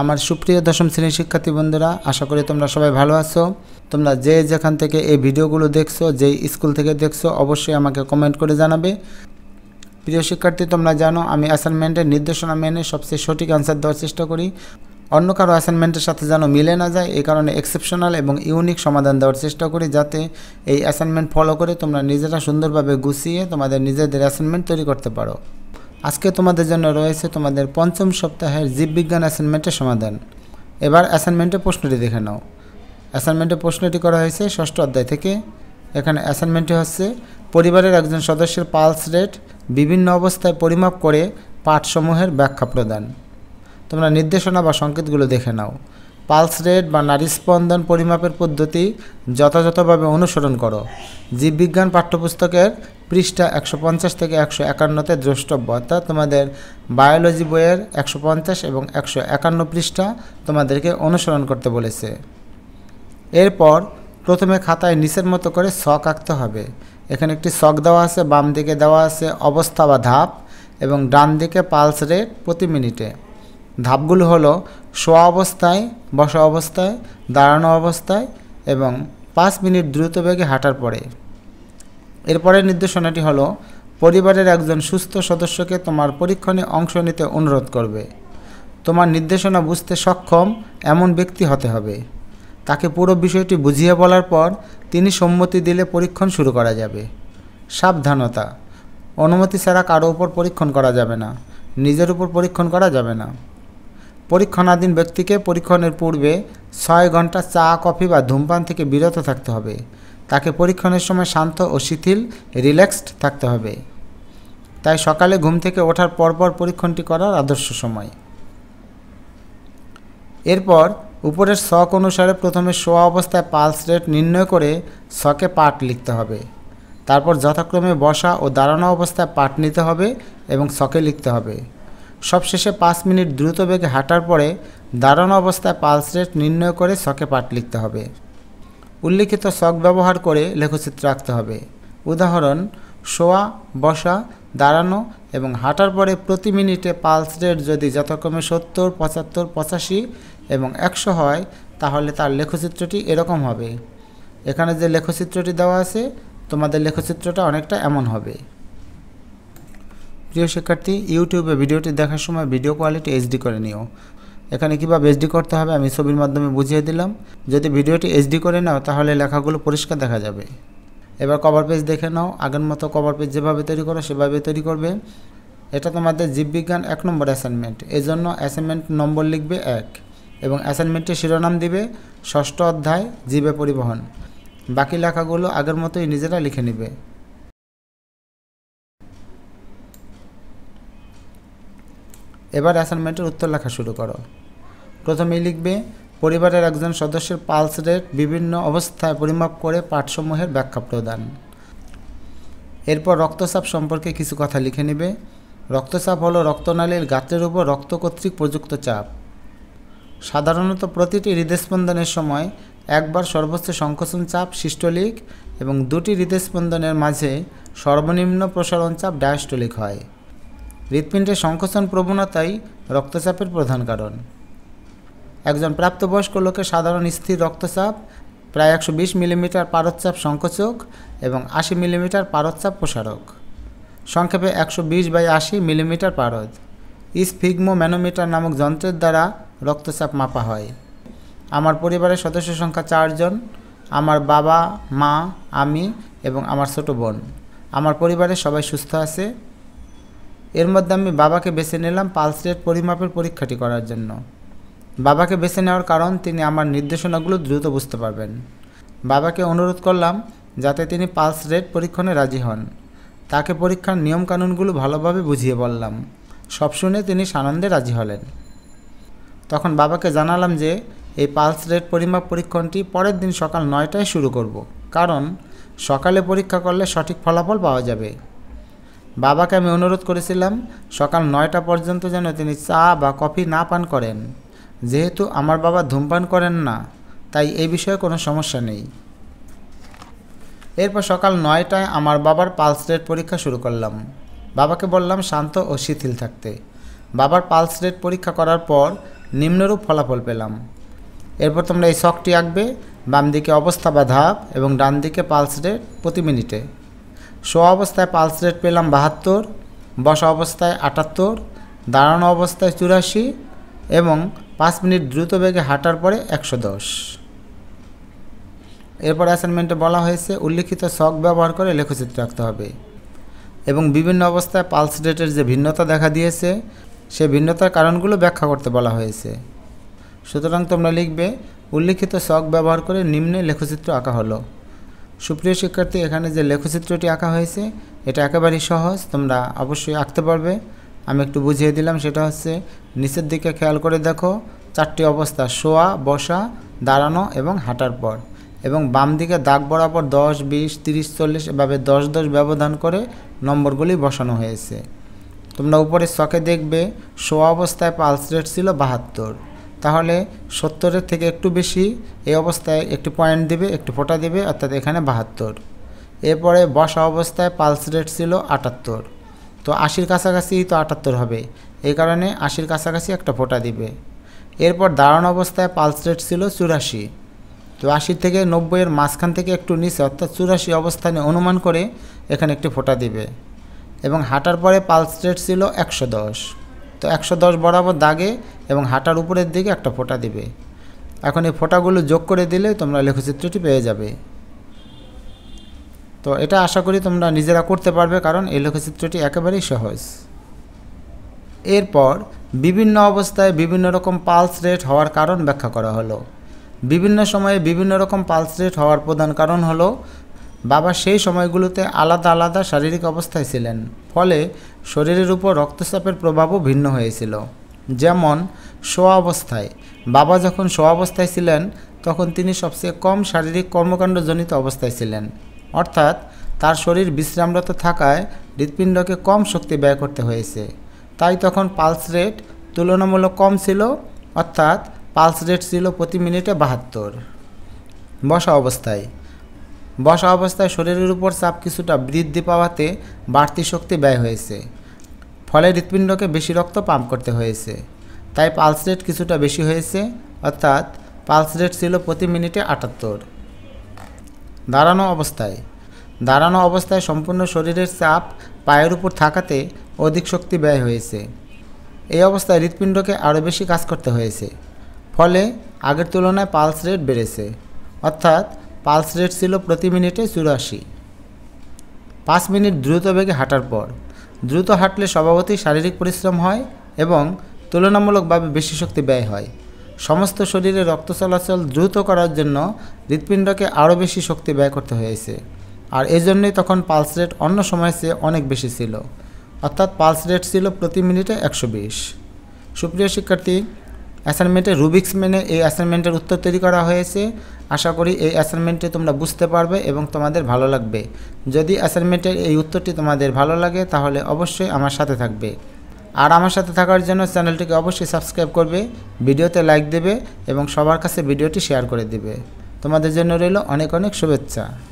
আমার সুপ্রিয় দশম শ্রেণীর শিক্ষার্থী বন্ধুরা আশা করি তোমরা সবাই ভালো আছো তোমরা যে যেখান থেকে এই ভিডিওগুলো দেখছো যে স্কুল থেকে দেখছো অবশ্যই আমাকে কমেন্ট করে জানাবে প্রিয় শিক্ষার্থী তোমরা জানো আমি অ্যাসাইনমেন্টের নির্দেশনা মেনে সবচেয়ে সঠিক অ্যান্সার দেওয়ার চেষ্টা করি অন্য কারো অ্যাসাইনমেন্টের সাথে যেন মিলে না যায় এই কারণে এক্সেপশনাল এবং ইউনিক সমাধান দেওয়ার চেষ্টা করি যাতে এই অ্যাসাইনমেন্ট ফলো করে তোমরা নিজেরা সুন্দরভাবে গুছিয়ে তোমাদের নিজেদের অ্যাসাইনমেন্ট তৈরি করতে পারো আজকে তোমাদের জন্য রয়েছে তোমাদের পঞ্চম সপ্তাহের জীববিজ্ঞান অ্যাসাইনমেন্টের সমাধান এবার অ্যাসাইনমেন্টের প্রশ্নটি দেখে নাও অ্যাসাইনমেন্টের প্রশ্নটি করা হয়েছে ষষ্ঠ অধ্যায় থেকে এখানে অ্যাসাইনমেন্টটি হচ্ছে পরিবারের একজন সদস্যের পালস রেট বিভিন্ন অবস্থায় পরিমাপ করে পাঠসমূহের ব্যাখ্যা প্রদান তোমরা নির্দেশনা বা সংকেতগুলো দেখে নাও পালস রেট বা নারীস্পন্দন পরিমাপের পদ্ধতি যথাযথভাবে অনুসরণ করো জীববিজ্ঞান পাঠ্যপুস্তকের পৃষ্ঠা একশো পঞ্চাশ থেকে একশো একান্নতে দ্রষ্টব্য অর্থাৎ তোমাদের বায়োলজি বইয়ের একশো পঞ্চাশ এবং একশো একান্ন পৃষ্ঠা তোমাদেরকে অনুসরণ করতে বলেছে এরপর প্রথমে খাতায় নিচের মতো করে শখ আঁকতে হবে এখানে একটি শখ দেওয়া আছে বাম দিকে দেওয়া আছে অবস্থা বা ধাপ এবং ডান দিকে পালস রেট প্রতি মিনিটে ধাপগুলো হলো শোয়া অবস্থায় বসা অবস্থায় দাঁড়ানো অবস্থায় এবং পাঁচ মিনিট দ্রুত বেগে হাঁটার পরে এরপরের নির্দেশনাটি হলো পরিবারের একজন সুস্থ সদস্যকে তোমার পরীক্ষণে অংশ নিতে অনুরোধ করবে তোমার নির্দেশনা বুঝতে সক্ষম এমন ব্যক্তি হতে হবে তাকে পুরো বিষয়টি বুঝিয়ে বলার পর তিনি সম্মতি দিলে পরীক্ষণ শুরু করা যাবে সাবধানতা অনুমতি ছাড়া কারো উপর পরীক্ষণ করা যাবে না নিজের উপর পরীক্ষণ করা যাবে না পরীক্ষণাধীন ব্যক্তিকে পরীক্ষণের পূর্বে ছয় ঘন্টা চা কফি বা ধূমপান থেকে বিরত থাকতে হবে তাকে পরীক্ষণের সময় শান্ত ও শিথিল রিল্যাক্সড থাকতে হবে তাই সকালে ঘুম থেকে ওঠার পরপর পরীক্ষণটি করার আদর্শ সময় এরপর উপরের শখ অনুসারে প্রথমে শোয়া অবস্থায় পালস রেট নির্ণয় করে শখে পাঠ লিখতে হবে তারপর যথাক্রমে বসা ও দাঁড়ানো অবস্থায় পাঠ নিতে হবে এবং শখে লিখতে হবে সবশেষে পাঁচ মিনিট দ্রুত বেগে হাঁটার পরে দাঁড়ানো অবস্থায় পালস রেট নির্ণয় করে শখে পাঠ লিখতে হবে উল্লিখিত শখ ব্যবহার করে লেখচিত্র আঁকতে হবে উদাহরণ শোয়া বসা দাঁড়ানো এবং হাঁটার পরে প্রতি মিনিটে পালস রেট যদি যথাক্রমে সত্তর পঁচাত্তর পঁচাশি এবং একশো হয় তাহলে তার লেখচিত্রটি এরকম হবে এখানে যে লেখচিত্রটি দেওয়া আছে তোমাদের লেখচিত্রটা অনেকটা এমন হবে প্রিয় শিক্ষার্থী ইউটিউবে ভিডিওটি দেখার সময় ভিডিও কোয়ালিটি এইচডি করে নিও এখানে কীভাবে এইচডি করতে হবে আমি ছবির মাধ্যমে বুঝিয়ে দিলাম যদি ভিডিওটি এইচডি করে নাও তাহলে লেখাগুলো পরিষ্কার দেখা যাবে এবার কভার পেজ দেখে নাও আগের মতো কভার পেজ যেভাবে তৈরি করো সেভাবে তৈরি করবে এটা তোমাদের জীববিজ্ঞান এক নম্বর অ্যাসাইনমেন্ট এই জন্য অ্যাসাইনমেন্ট নম্বর লিখবে এক এবং অ্যাসাইনমেন্টের শিরোনাম দিবে ষষ্ঠ অধ্যায় জীবে পরিবহন বাকি লেখাগুলো আগের মতোই নিজেরা লিখে নেবে এবার অ্যাসাইনমেন্টের উত্তর লেখা শুরু করো প্রথমেই লিখবে পরিবারের একজন সদস্যের পালস রেট বিভিন্ন অবস্থায় পরিমাপ করে পাঠসমূহের ব্যাখ্যা প্রদান এরপর রক্তচাপ সম্পর্কে কিছু কথা লিখে নেবে রক্তচাপ হলো রক্তনালীর গাত্রের উপর রক্ত কর্তৃক প্রযুক্ত চাপ সাধারণত প্রতিটি হৃদস্পন্দনের সময় একবার সর্বোচ্চ সংকোচন চাপ সিস্টোলিক এবং দুটি হৃদস্পন্দনের মাঝে সর্বনিম্ন প্রসারণ চাপ ডায়াস্টোলিক হয় হৃৎপিণ্ডের সংকোচন প্রবণতাই রক্তচাপের প্রধান কারণ একজন প্রাপ্তবয়স্ক লোকের সাধারণ স্থির রক্তচাপ প্রায় একশো বিশ মিলিমিটার পারদচাপ সংকোচক এবং আশি মিলিমিটার পারদচাপ প্রসারক সংক্ষেপে একশো বিশ বাই আশি মিলিমিটার পারদ ইসফিগমো ম্যানোমিটার নামক যন্ত্রের দ্বারা রক্তচাপ মাপা হয় আমার পরিবারের সদস্য সংখ্যা চারজন আমার বাবা মা আমি এবং আমার ছোট বোন আমার পরিবারের সবাই সুস্থ আছে এর মধ্যে আমি বাবাকে বেছে নিলাম পালস রেট পরিমাপের পরীক্ষাটি করার জন্য বাবাকে বেছে নেওয়ার কারণ তিনি আমার নির্দেশনাগুলো দ্রুত বুঝতে পারবেন বাবাকে অনুরোধ করলাম যাতে তিনি পালস রেট পরীক্ষণে রাজি হন তাকে পরীক্ষার নিয়মকানুনগুলো ভালোভাবে বুঝিয়ে বললাম সব শুনে তিনি সানন্দে রাজি হলেন তখন বাবাকে জানালাম যে এই পালস রেট পরিমাপ পরীক্ষণটি পরের দিন সকাল নয়টায় শুরু করব কারণ সকালে পরীক্ষা করলে সঠিক ফলাফল পাওয়া যাবে বাবাকে আমি অনুরোধ করেছিলাম সকাল নয়টা পর্যন্ত যেন তিনি চা বা কফি না পান করেন যেহেতু আমার বাবা ধূমপান করেন না তাই এই বিষয়ে কোনো সমস্যা নেই এরপর সকাল নয়টায় আমার বাবার পালস রেট পরীক্ষা শুরু করলাম বাবাকে বললাম শান্ত ও শিথিল থাকতে বাবার পালস রেট পরীক্ষা করার পর নিম্নরূপ ফলাফল পেলাম এরপর তোমরা এই শখটি আঁকবে বাম দিকে অবস্থা বা ধাপ এবং ডান দিকে পালস রেট প্রতি মিনিটে শোয়া অবস্থায় পালস রেট পেলাম বাহাত্তর বসা অবস্থায় আটাত্তর দাঁড়ানো অবস্থায় চুরাশি এবং পাঁচ মিনিট দ্রুত বেগে হাঁটার পরে একশো দশ এরপর অ্যাসাইনমেন্টে বলা হয়েছে উল্লিখিত শখ ব্যবহার করে লেখচিত্র রাখতে হবে এবং বিভিন্ন অবস্থায় পালস রেটের যে ভিন্নতা দেখা দিয়েছে সে ভিন্নতার কারণগুলো ব্যাখ্যা করতে বলা হয়েছে সুতরাং তোমরা লিখবে উল্লিখিত শখ ব্যবহার করে নিম্নে লেখচিত্র আঁকা হলো সুপ্রিয় শিক্ষার্থী এখানে যে লেখচিত্রটি আঁকা হয়েছে এটা একেবারেই সহজ তোমরা অবশ্যই আঁকতে পারবে আমি একটু বুঝিয়ে দিলাম সেটা হচ্ছে নিচের দিকে খেয়াল করে দেখো চারটি অবস্থা শোয়া বসা দাঁড়ানো এবং হাঁটার পর এবং বাম দিকে দাগ বরাবর দশ বিশ তিরিশ চল্লিশ এভাবে দশ দশ ব্যবধান করে নম্বরগুলি বসানো হয়েছে তোমরা উপরে শখে দেখবে শোয়া অবস্থায় পালস রেট ছিল বাহাত্তর তাহলে সত্তরের থেকে একটু বেশি এই অবস্থায় একটি পয়েন্ট দেবে একটি ফোটা দিবে অর্থাৎ এখানে বাহাত্তর এরপরে বসা অবস্থায় পালস রেট ছিল আটাত্তর তো আশির কাছাকাছি তো আটাত্তর হবে এই কারণে আশির কাছাকাছি একটা ফোটা দিবে এরপর দাঁড়ানো অবস্থায় পালস রেট ছিল চুরাশি তো আশি থেকে নব্বইয়ের মাঝখান থেকে একটু নিচে অর্থাৎ চুরাশি অবস্থানে অনুমান করে এখানে একটি ফোটা দিবে এবং হাঁটার পরে পালস রেট ছিল একশো দশ তো একশো দশ বরাবর দাগে এবং হাঁটার উপরের দিকে একটা ফোঁটা দিবে এখন এই ফোঁটাগুলো যোগ করে দিলে তোমরা লেখচিত্রটি পেয়ে যাবে তো এটা আশা করি তোমরা নিজেরা করতে পারবে কারণ এই লেখচিত্রটি একেবারেই সহজ এরপর বিভিন্ন অবস্থায় বিভিন্ন রকম পালস রেট হওয়ার কারণ ব্যাখ্যা করা হলো বিভিন্ন সময়ে বিভিন্ন রকম পালস রেট হওয়ার প্রধান কারণ হলো বাবা সেই সময়গুলোতে আলাদা আলাদা শারীরিক অবস্থায় ছিলেন ফলে শরীরের উপর রক্তচাপের প্রভাবও ভিন্ন হয়েছিল যেমন শোয়া অবস্থায় বাবা যখন শোয়া অবস্থায় ছিলেন তখন তিনি সবচেয়ে কম শারীরিক কর্মকাণ্ডজনিত অবস্থায় ছিলেন অর্থাৎ তার শরীর বিশ্রামরত থাকায় হৃৎপিণ্ডকে কম শক্তি ব্যয় করতে হয়েছে তাই তখন পালস রেট তুলনামূলক কম ছিল অর্থাৎ পালস রেট ছিল প্রতি মিনিটে বাহাত্তর বসা অবস্থায় বসা অবস্থায় শরীরের উপর চাপ কিছুটা বৃদ্ধি পাওয়াতে বাড়তি শক্তি ব্যয় হয়েছে ফলে হৃৎপিণ্ডকে বেশি রক্ত পাম্প করতে হয়েছে তাই পালস রেট কিছুটা বেশি হয়েছে অর্থাৎ পালস রেট ছিল প্রতি মিনিটে আটাত্তর দাঁড়ানো অবস্থায় দাঁড়ানো অবস্থায় সম্পূর্ণ শরীরের চাপ পায়ের উপর থাকাতে অধিক শক্তি ব্যয় হয়েছে এই অবস্থায় হৃৎপিণ্ডকে আরও বেশি কাজ করতে হয়েছে ফলে আগের তুলনায় পালস রেট বেড়েছে অর্থাৎ পালস রেট ছিল প্রতি মিনিটে চুরাশি পাঁচ মিনিট দ্রুত বেগে হাঁটার পর দ্রুত হাঁটলে স্বভাবতই শারীরিক পরিশ্রম হয় এবং তুলনামূলকভাবে বেশি শক্তি ব্যয় হয় সমস্ত শরীরে রক্ত চলাচল দ্রুত করার জন্য হৃৎপিণ্ডকে আরও বেশি শক্তি ব্যয় করতে হয়েছে আর এজন্যই তখন পালস রেট অন্য সময়ের চেয়ে অনেক বেশি ছিল অর্থাৎ পালস রেট ছিল প্রতি মিনিটে একশো বিশ সুপ্রিয় শিক্ষার্থী অ্যাসাইনমেন্টে রুবিক্স মেনে এই অ্যাসাইনমেন্টের উত্তর তৈরি করা হয়েছে আশা করি এই অ্যাসাইনমেন্টটি তোমরা বুঝতে পারবে এবং তোমাদের ভালো লাগবে যদি অ্যাসাইনমেন্টের এই উত্তরটি তোমাদের ভালো লাগে তাহলে অবশ্যই আমার সাথে থাকবে আর আমার সাথে থাকার জন্য চ্যানেলটিকে অবশ্যই সাবস্ক্রাইব করবে ভিডিওতে লাইক দেবে এবং সবার কাছে ভিডিওটি শেয়ার করে দেবে তোমাদের জন্য রইল অনেক অনেক শুভেচ্ছা